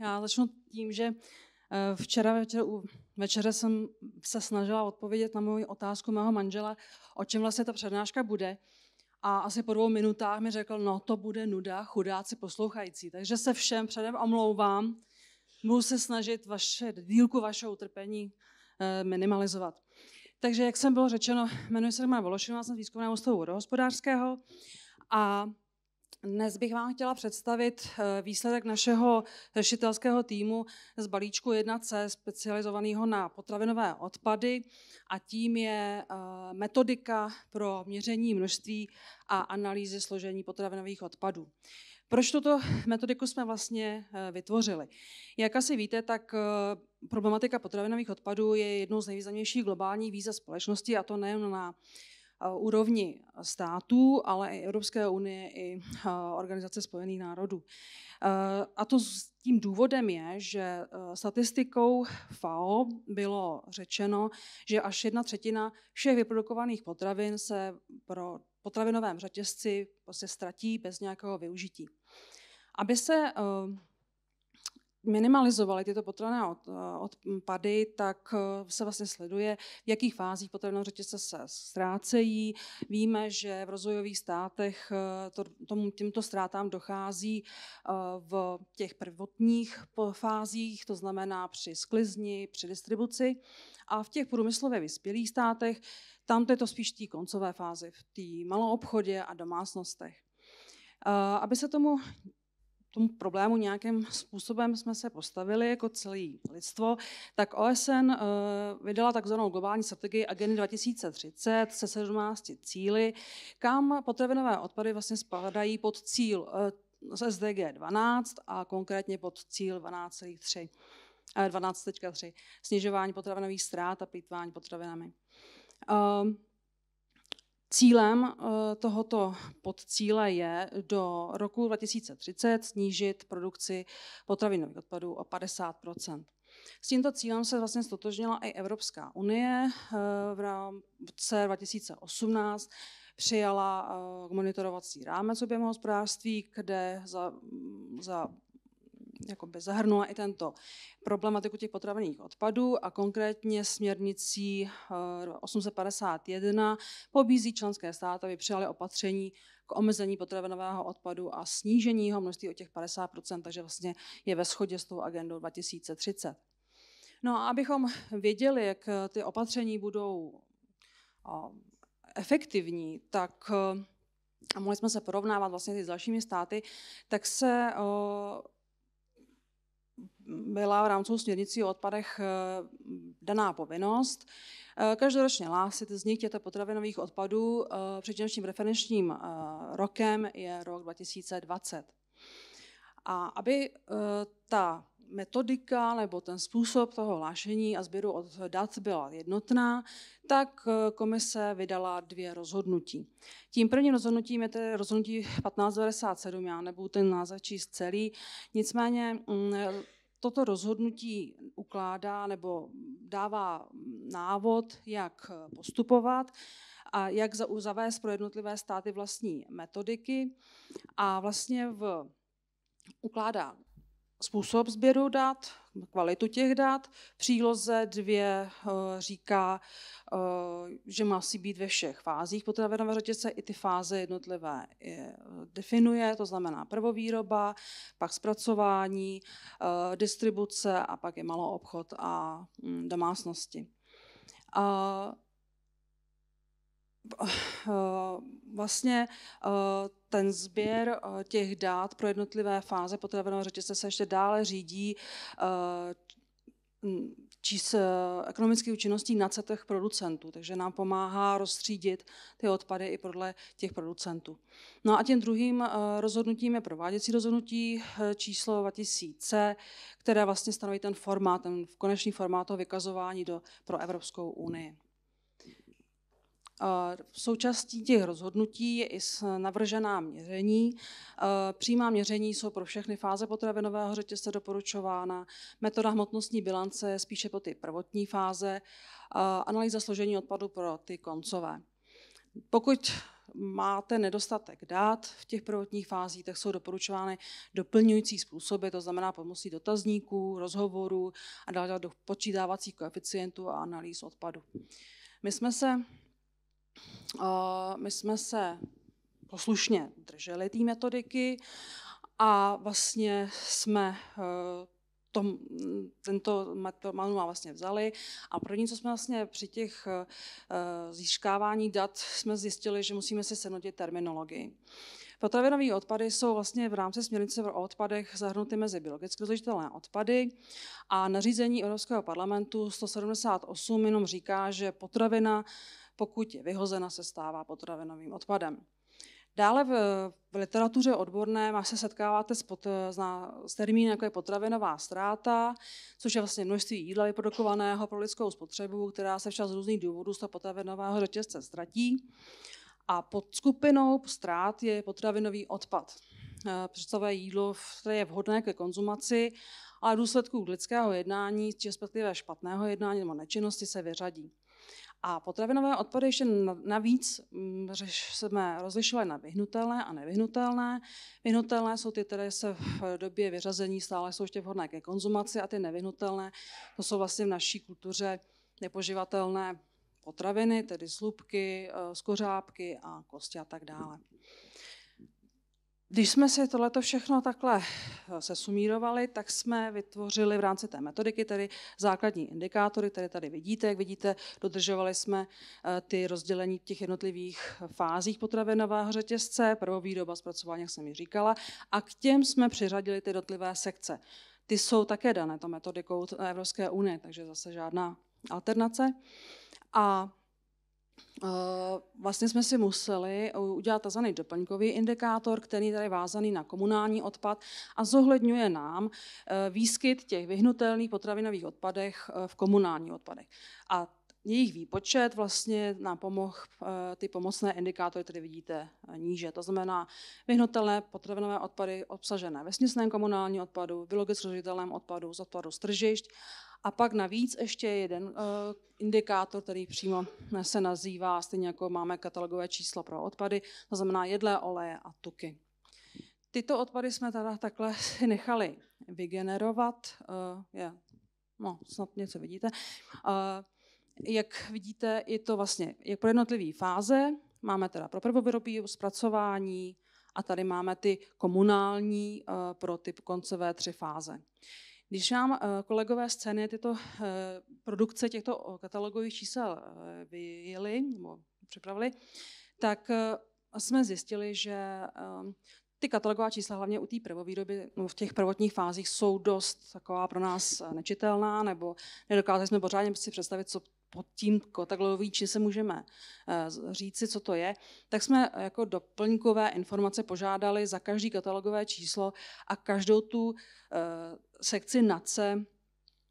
Já začnu tím, že eh, včera večer, večeře jsem se snažila odpovědět na moji otázku mého manžela, o čem vlastně ta přednáška bude. A asi po dvou minutách mi řekl, no to bude nuda, chudáci poslouchající. Takže se všem předem omlouvám, budu se snažit vaše, dílku vašeho utrpení eh, minimalizovat. Takže, jak jsem bylo řečeno, jmenuji se Dagmar Vološinová, jsem z výzkumného ústavu hospodářského a dnes bych vám chtěla představit eh, výsledek našeho řešitelského týmu z balíčku 1C, specializovaného na potravinové odpady a tím je eh, metodika pro měření množství a analýzy složení potravinových odpadů. Proč tuto metodiku jsme vlastně eh, vytvořili? Jak asi víte, tak problematika potravinových odpadů je jednou z nejvýznamnějších globálních výzev společnosti a to nejen na Eh, úrovni států, ale i Evropské unie, i eh, Organizace spojených národů. Eh, a to s tím důvodem je, že statistikou FAO bylo řečeno, že až jedna třetina všech vyprodukovaných potravin se pro potravinovém řetězci prostě ztratí bez nějakého využití. Aby se minimalizovali tyto potravné eh, odpady, tak eh, se vlastně sleduje, v jakých fázích potravinové řetězce se ztrácejí. Víme, že v rozvojových státech eh, to, těmto ztrátám dochází v těch prvotních fázích, to znamená při sklizni, při distribuci. A v těch průmyslově vyspělých státech, tam to je to spíš té koncové fázi, v té obchodě a domácnostech. Aby se tomu tomu problému nějakým způsobem jsme se postavili jako celé lidstvo, tak OSN eh, vydala takzvanou globální strategii Agendy 2030 se 17 cíly, kam potravinové odpady vlastně spadají pod cíl eh, z SDG 12 a konkrétně pod cíl 12,3. 12.3. Eh, snižování potravinových ztrát a pitvání potravinami. Ehm, Cílem eh, tohoto podcíle je do roku 2030 snížit produkci potravinových odpadů o 50 s tímto cílem se vlastně stotožnila i Evropská unie eh, v roce 2018 přijala eh, monitorovací rámec objemu hospodářství, kde za, za by zahrnula i tento problematiku těch potravených odpadů a konkrétně směrnicí 851 eh, pobízí členské státy, aby přijali opatření k omezení potravinového odpadu a snížení jeho množství o těch 50 takže vlastně je ve shodě s tou agendou 2030. No a abychom věděli, jak eh, ty opatření budou eh, efektivní, tak a mohli jsme se porovnávat vlastně s dalšími státy, tak se byla v rámci směrnicí o odpadech eh, daná povinnost eh, každoročně lásit z nich těte potravinových odpadů eh, před naším referenčním rokem je rok 2020. A aby ta metodika nebo ten způsob toho hlášení a sběru od dat byla jednotná, tak komise vydala dvě rozhodnutí. Tím prvním rozhodnutím je tedy rozhodnutí 1597, já nebudu ten název číst celý, nicméně mm, toto rozhodnutí ukládá nebo dává návod, jak postupovat a jak zavést pro jednotlivé státy vlastní metodiky a vlastně v ukládá způsob sběru dat, kvalitu těch dat. příloze dvě eh, říká, eh, že musí být ve všech fázích potravinové řetězce, i ty fáze jednotlivé eh, definuje, to znamená prvovýroba, pak zpracování, distribuce a pak je malou obchod a mm, domácnosti vlastně eh, ten sběr eh, těch dát pro jednotlivé fáze potravinového řetězce se ještě dále řídí eh, s ekonomických činností na cetech producentů, takže nám pomáhá rozstřídit ty odpady i podle těch producentů. No a tím druhým rozhodnutím je prováděcí rozhodnutí číslo 2000, které vlastně stanoví ten formát, ten konečný formát toho vykazování do, pro Evropskou unii. V eh, součástí těch rozhodnutí je i navržená měření. Eh, přímá měření jsou pro všechny fáze potravinového řetězce doporučována. Metoda hmotnostní bilance je spíše pro ty prvotní fáze. Eh, analýza složení odpadu pro ty koncové. Pokud máte nedostatek dát v těch prvotních fázích, tak jsou doporučovány doplňující způsoby, to znamená pomocí dotazníků, rozhovorů a dále do počítávacích koeficientů a analýz odpadu. My jsme se Eh, my jsme se poslušně drželi té metodiky a vlastně jsme eh, tom, tento manuál vlastně vzali a první, co jsme vlastně při těch eh, získávání dat jsme zjistili, že musíme si sednotit terminologii. Potravinové odpady jsou vlastně v rámci směrnice o odpadech zahrnuty mezi biologicky rozložitelné odpady a nařízení Evropského parlamentu 178 jenom říká, že potravina pokud je vyhozena, se stává potravinovým odpadem. Dále v, v literatuře odborné má se setkáváte s, pot, s termínem jako je potravinová ztráta, což je vlastně množství jídla vyprodukovaného pro lidskou spotřebu, která se včas z různých důvodů z toho potravinového řetězce ztratí. A pod skupinou ztrát je potravinový odpad. Eh, představuje jídlo, které je vhodné ke konzumaci, ale v důsledku lidského jednání, či respektive špatného jednání nebo nečinnosti se vyřadí. A potravinové odpady ještě navíc mm, jsme rozlišovali na vyhnutelné a nevyhnutelné. Vyhnutelné jsou ty, které se v době vyřazení stále jsou ještě vhodné ke konzumaci a ty nevyhnutelné, to jsou vlastně v naší kultuře nepoživatelné potraviny, tedy slupky, eh, skořápky a kosti a tak dále. Když jsme si tohleto všechno takhle eh, sesumírovali, tak jsme vytvořili v rámci té metodiky tedy základní indikátory, které tady vidíte. Jak vidíte, dodržovali jsme eh, ty rozdělení v těch jednotlivých fázích potravinového řetězce, prvovýroba, zpracování, jak jsem ji říkala, a k těm jsme přiřadili ty jednotlivé sekce. Ty jsou také dané to metodikou Evropské unie, takže zase žádná alternace. A Eh, vlastně jsme si museli udělat tzv. doplňkový indikátor, který je tady vázaný na komunální odpad a zohledňuje nám eh, výskyt těch vyhnutelných potravinových odpadech eh, v komunálních odpadech. A jejich výpočet vlastně nám pomohl ty pomocné indikátory, které vidíte níže. To znamená vyhnutelné potravinové odpady obsažené ve směsném komunálním odpadu, biologicky rozložitelném odpadu z odpadu z tržišť a pak navíc ještě jeden uh, indikátor, který přímo se nazývá, stejně jako máme katalogové číslo pro odpady, to znamená jedlé oleje a tuky. Tyto odpady jsme teda takhle si nechali vygenerovat. Uh, je, no, snad něco vidíte. Uh, jak vidíte, je to vlastně jak pro jednotlivé fáze. Máme teda pro prvovyrobí, zpracování a tady máme ty komunální uh, pro ty koncové tři fáze. Když nám eh, kolegové z ceny tyto eh, produkce těchto katalogových čísel eh, vyjeli nebo připravili, tak jsme zjistili, že ehm, ty katalogová čísla, hlavně u té prvovýroby, v těch prvotních fázích, jsou dost taková pro nás nečitelná, nebo nedokázali jsme pořádně si představit, co pod tím kotaglový, či se můžeme eh, říci, co to je, tak jsme eh, jako doplňkové informace požádali za každý katalogové číslo a každou tu eh, sekci NACE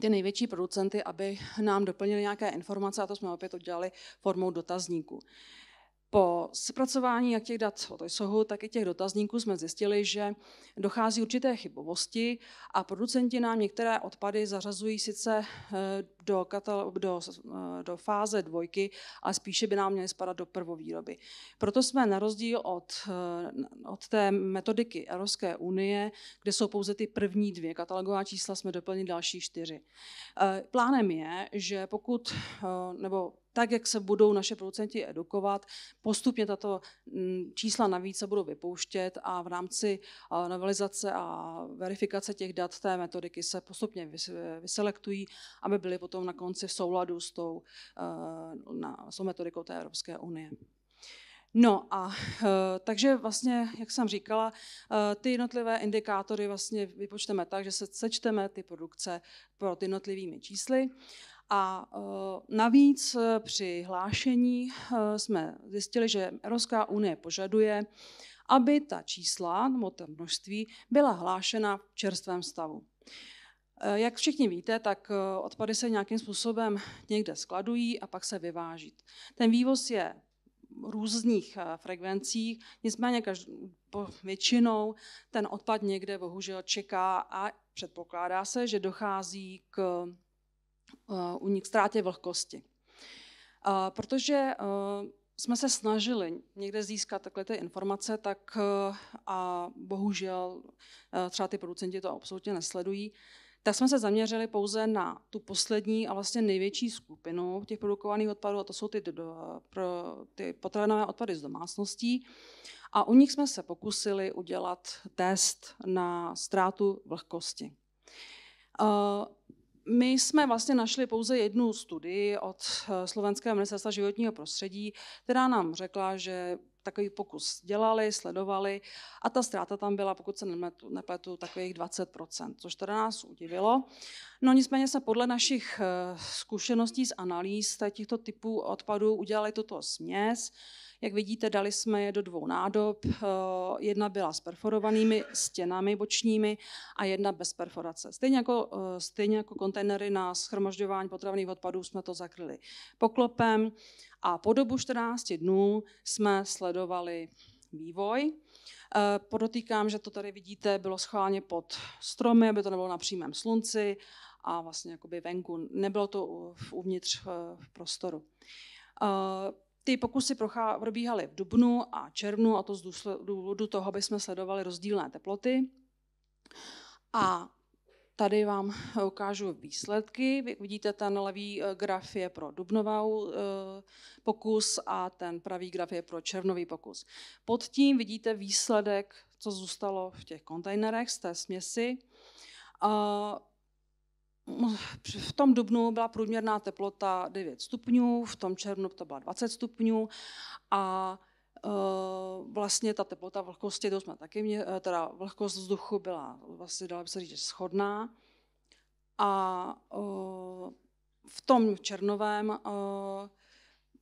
ty největší producenty, aby nám doplnili nějaké informace a to jsme opět udělali formou dotazníku. Po zpracování jak těch dat od ISOHu, tak i těch dotazníků jsme zjistili, že dochází určité chybovosti a producenti nám některé odpady zařazují sice eh, do, katal- do, eh, do fáze dvojky, ale spíše by nám měly spadat do prvovýroby. Proto jsme na rozdíl od, eh, od té metodiky Evropské unie, kde jsou pouze ty první dvě katalogová čísla, jsme doplnili další čtyři. Plánem je, že pokud, nebo tak jak se budou naše producenti edukovat, postupně tato mm, čísla navíc se budou vypouštět a v rámci novelizace a verifikace těch dat té metodiky se postupně vyselektují, aby byly potom na konci v souladu s tou, e, na, s tou metodikou té Evropské unie. No a e, takže vlastně, jak jsem říkala, e, ty jednotlivé indikátory vlastně vypočteme tak, že se sečteme ty produkce pro ty jednotlivými čísly a eh, navíc eh, při hlášení eh, jsme zjistili, že Evropská unie požaduje, aby ta čísla nebo ta množství byla hlášena v čerstvém stavu. Jak všichni víte, tak odpady se nějakým způsobem někde skladují a pak se vyváží. Ten vývoz je různých frekvencí, nicméně po většinou ten odpad někde bohužel čeká a předpokládá se, že dochází k Eh, unik ztrátě vlhkosti. Eh, protože eh, jsme se snažili někde získat takhle ty informace, tak a bohužel třeba ty producenti to absolutně nesledují, tak jsme se zaměřili pouze na tu poslední a vlastně největší skupinu těch produkovaných odpadů, a to jsou ty, pro, ty potravinové odpady z domácností. A u nich jsme se pokusili udělat test na ztrátu vlhkosti. My jsme vlastně našli pouze jednu studii od eh, Slovenského ministerstva životního prostředí, která nám řekla, že takový pokus dělali, sledovali a ta ztráta tam byla, pokud se nepletu, takových 20%, což teda nás udivilo. No nicméně se podle našich eh, zkušeností z analýz těchto typů odpadů udělali tuto směs. Jak vidíte, dali jsme je do dvou nádob. Eh, jedna byla s perforovanými stěnami bočními a jedna bez perforace. Stejně jako, eh, stejně jako kontejnery na schromažďování potravných odpadů jsme to zakryli poklopem a po dobu 14 dnů jsme sledovali vývoj. Podotýkám, že to tady vidíte, bylo schválně pod stromy, aby to nebylo na přímém slunci a vlastně jakoby venku. Nebylo to uvnitř eh, v prostoru. Eh, ty pokusy probíhaly v dubnu a červnu, a to z důvodu toho, aby jsme sledovali rozdílné teploty. A tady vám eh, ukážu výsledky. Vy vidíte, ten levý graf je pro dubnovou pokus a ten pravý graf je pro červnový pokus. Pod tím vidíte výsledek, co zůstalo v těch kontejnerech z té směsi v tom dubnu byla průměrná teplota 9 stupňů, v tom červnu to byla 20 stupňů a e, vlastně ta teplota vlhkosti, to jsme taky mě, e, teda vlhkost vzduchu byla vlastně, dala by se říct, schodná A e, v tom černovém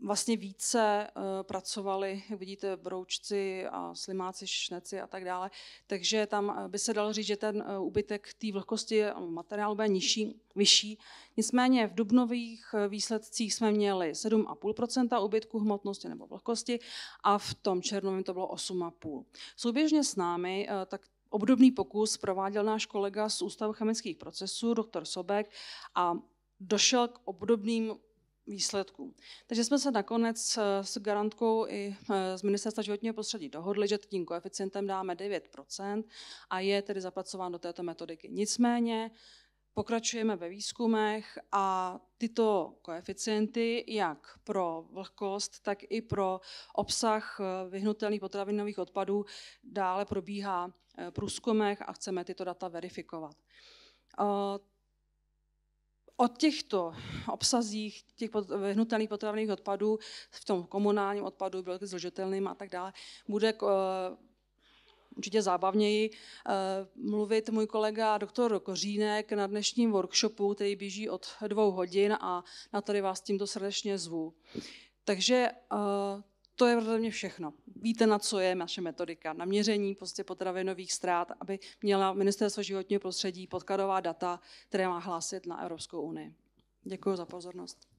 vlastně více eh, pracovali, vidíte, broučci a slimáci, šneci a tak dále. Takže tam eh, by se dalo říct, že ten eh, úbytek té vlhkosti materiálu bude nižší, vyšší. Nicméně v dubnových výsledcích jsme měli 7,5 ubytku hmotnosti nebo vlhkosti a v tom černovém to bylo 8,5. Souběžně s námi tak Obdobný pokus prováděl náš kolega z Ústavu chemických procesů, doktor Sobek, a došel k obdobným výsledků. Takže jsme se nakonec eh, s garantkou i eh, z Ministerstva životního prostředí dohodli, že tím koeficientem dáme 9% a je tedy zapracován do této metodiky. Nicméně pokračujeme ve výzkumech a tyto koeficienty, jak pro vlhkost, tak i pro obsah eh, vyhnutelných potravinových odpadů, dále probíhá průzkumech a chceme tyto data verifikovat o těchto obsazích těch vyhnutelných potravinových odpadů v tom komunálním odpadu, biologicky zložitelným a tak dále, bude eh, určitě zábavněji eh, mluvit můj kolega doktor Kořínek na dnešním workshopu, který běží od dvou hodin a na tady vás tímto srdečně zvu. Takže eh, to je pro mě všechno. Víte, na co je naše metodika. Na měření prostě potravinových ztrát, aby měla Ministerstvo životního prostředí podkladová data, které má hlásit na Evropskou unii. Děkuji za pozornost.